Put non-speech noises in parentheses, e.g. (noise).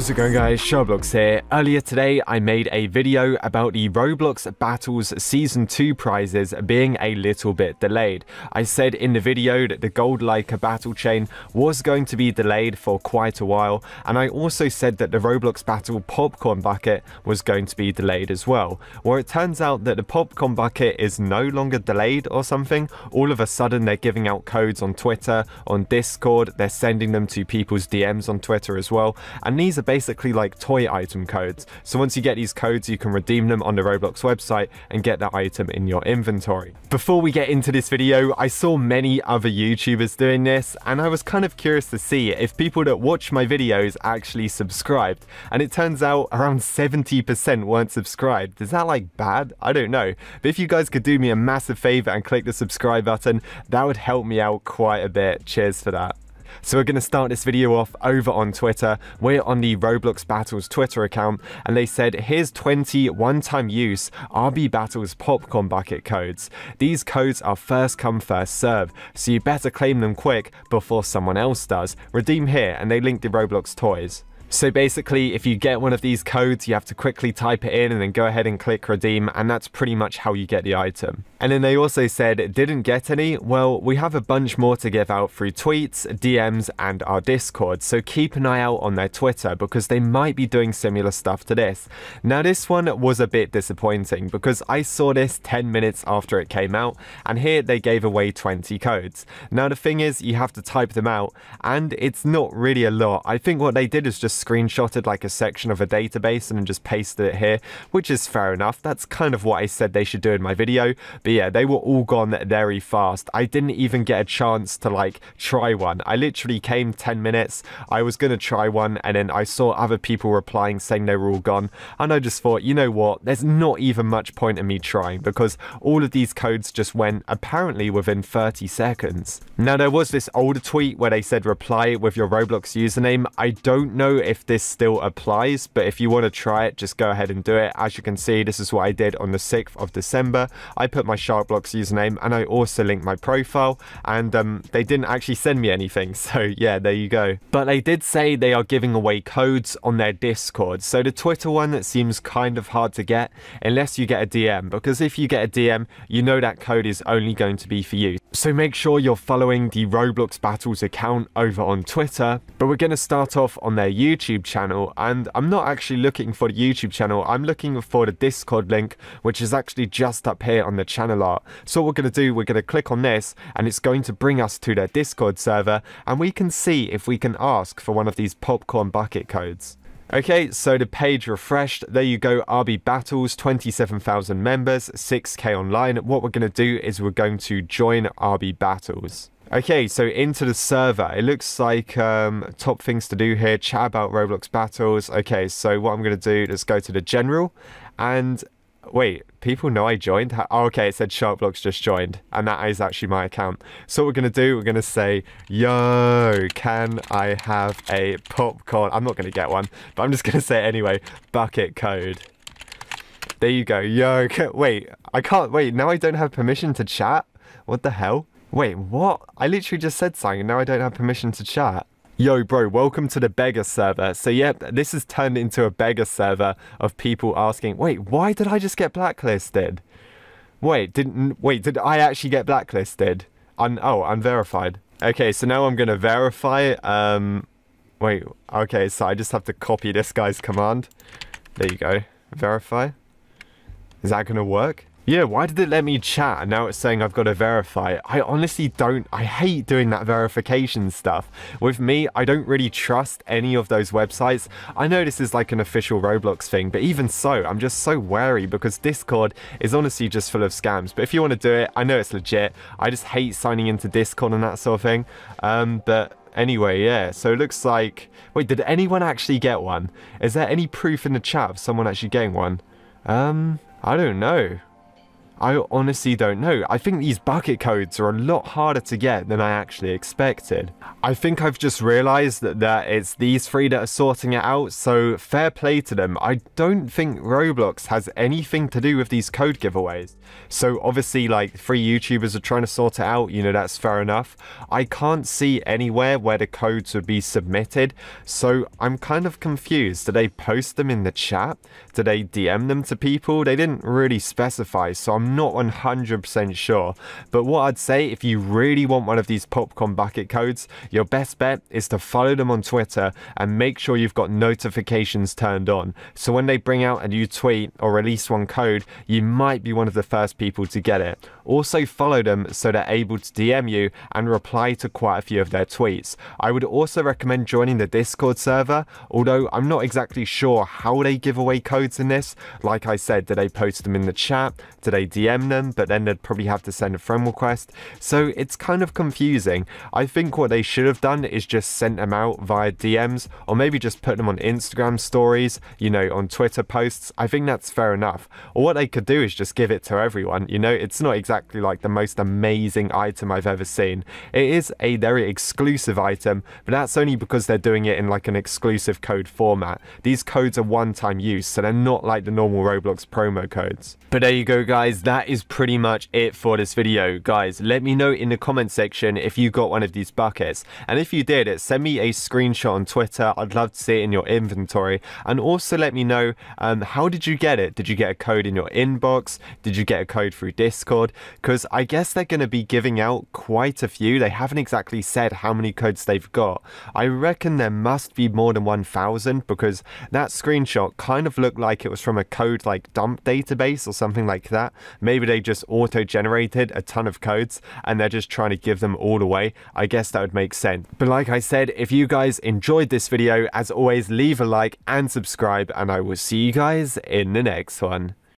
How's it going guys, Sherblocks here. Earlier today I made a video about the Roblox Battles Season 2 prizes being a little bit delayed. I said in the video that the Gold Leica battle chain was going to be delayed for quite a while and I also said that the Roblox Battle Popcorn Bucket was going to be delayed as well. Well it turns out that the Popcorn Bucket is no longer delayed or something. All of a sudden they're giving out codes on Twitter, on Discord, they're sending them to people's DMs on Twitter as well and these are basically like toy item codes. So once you get these codes, you can redeem them on the Roblox website and get that item in your inventory. Before we get into this video, I saw many other YouTubers doing this, and I was kind of curious to see if people that watch my videos actually subscribed. And it turns out around 70% weren't subscribed. Is that like bad? I don't know. But if you guys could do me a massive favor and click the subscribe button, that would help me out quite a bit. Cheers for that. So we're going to start this video off over on Twitter. We're on the Roblox Battles Twitter account, and they said, here's 20 one-time use RB Battles popcorn bucket codes. These codes are first come, first serve, so you better claim them quick before someone else does. Redeem here, and they link the Roblox toys. So basically, if you get one of these codes, you have to quickly type it in and then go ahead and click redeem, and that's pretty much how you get the item. And then they also said, didn't get any? Well, we have a bunch more to give out through tweets, DMs, and our Discord, so keep an eye out on their Twitter because they might be doing similar stuff to this. Now, this one was a bit disappointing because I saw this 10 minutes after it came out, and here they gave away 20 codes. Now, the thing is, you have to type them out, and it's not really a lot. I think what they did is just screenshotted like a section of a database and just pasted it here, which is fair enough. That's kind of what I said they should do in my video but yeah, they were all gone very fast. I didn't even get a chance to like try one. I literally came 10 minutes, I was gonna try one, and then I saw other people replying saying they were all gone. And I just thought, you know what, there's not even much point in me trying because all of these codes just went apparently within 30 seconds. Now, there was this older tweet where they said reply with your Roblox username. I don't know if this still applies, but if you want to try it, just go ahead and do it. As you can see, this is what I did on the 6th of December. I put my Sharkblocks username and I also linked my profile and um, they didn't actually send me anything. (laughs) So yeah, there you go. But they did say they are giving away codes on their Discord. So the Twitter one that seems kind of hard to get unless you get a DM because if you get a DM, you know that code is only going to be for you. So make sure you're following the Roblox Battles account over on Twitter. But we're going to start off on their YouTube channel and I'm not actually looking for the YouTube channel. I'm looking for the Discord link, which is actually just up here on the channel channel art. So what we're going to do, we're going to click on this and it's going to bring us to their Discord server and we can see if we can ask for one of these popcorn bucket codes. Okay, so the page refreshed. There you go, RB Battles, 27,000 members, 6k online. What we're going to do is we're going to join RB Battles. Okay, so into the server. It looks like um, top things to do here, chat about Roblox battles. Okay, so what I'm going to do, let's go to the general and Wait, people know I joined? Oh, okay, it said Sharplux just joined, and that is actually my account. So what we're going to do, we're going to say, yo, can I have a popcorn? I'm not going to get one, but I'm just going to say anyway, bucket code. There you go. Yo, wait, I can't, wait, now I don't have permission to chat? What the hell? Wait, what? I literally just said something, and now I don't have permission to chat. Yo, bro, welcome to the beggar server. So, yep, this has turned into a beggar server of people asking, wait, why did I just get blacklisted? Wait, didn't, wait, did I actually get blacklisted? I'm oh, verified. Okay, so now I'm gonna verify, um, wait, okay, so I just have to copy this guy's command. There you go, verify. Is that gonna work? Yeah, why did it let me chat and now it's saying I've got to verify? I honestly don't, I hate doing that verification stuff. With me, I don't really trust any of those websites. I know this is like an official Roblox thing, but even so, I'm just so wary because Discord is honestly just full of scams. But if you want to do it, I know it's legit. I just hate signing into Discord and that sort of thing. Um, but Anyway, yeah, so it looks like... Wait, did anyone actually get one? Is there any proof in the chat of someone actually getting one? Um, I don't know. I honestly don't know. I think these bucket codes are a lot harder to get than I actually expected. I think I've just realized that, that it's these three that are sorting it out, so fair play to them. I don't think Roblox has anything to do with these code giveaways. So obviously like three YouTubers are trying to sort it out, you know, that's fair enough. I can't see anywhere where the codes would be submitted, so I'm kind of confused. Do they post them in the chat? Do they DM them to people? They didn't really specify, so I'm not 100% sure. But what I'd say if you really want one of these popcorn bucket codes, your best bet is to follow them on Twitter and make sure you've got notifications turned on. So when they bring out a new tweet or release one code, you might be one of the first people to get it. Also follow them so they're able to DM you and reply to quite a few of their tweets. I would also recommend joining the Discord server, although I'm not exactly sure how they give away codes in this. Like I said, do they post them in the chat? Do they DM DM them, but then they'd probably have to send a friend request. So it's kind of confusing. I think what they should have done is just sent them out via DMs or maybe just put them on Instagram stories, you know, on Twitter posts. I think that's fair enough. Or what they could do is just give it to everyone. You know, it's not exactly like the most amazing item I've ever seen. It is a very exclusive item, but that's only because they're doing it in like an exclusive code format. These codes are one time use, so they're not like the normal Roblox promo codes. But there you go, guys that is pretty much it for this video. Guys, let me know in the comment section if you got one of these buckets. And if you did, send me a screenshot on Twitter. I'd love to see it in your inventory. And also let me know, um, how did you get it? Did you get a code in your inbox? Did you get a code through Discord? Because I guess they're going to be giving out quite a few. They haven't exactly said how many codes they've got. I reckon there must be more than 1,000 because that screenshot kind of looked like it was from a code like dump database or something like that. Maybe they just auto generated a ton of codes and they're just trying to give them all away. I guess that would make sense. But like I said, if you guys enjoyed this video, as always, leave a like and subscribe, and I will see you guys in the next one.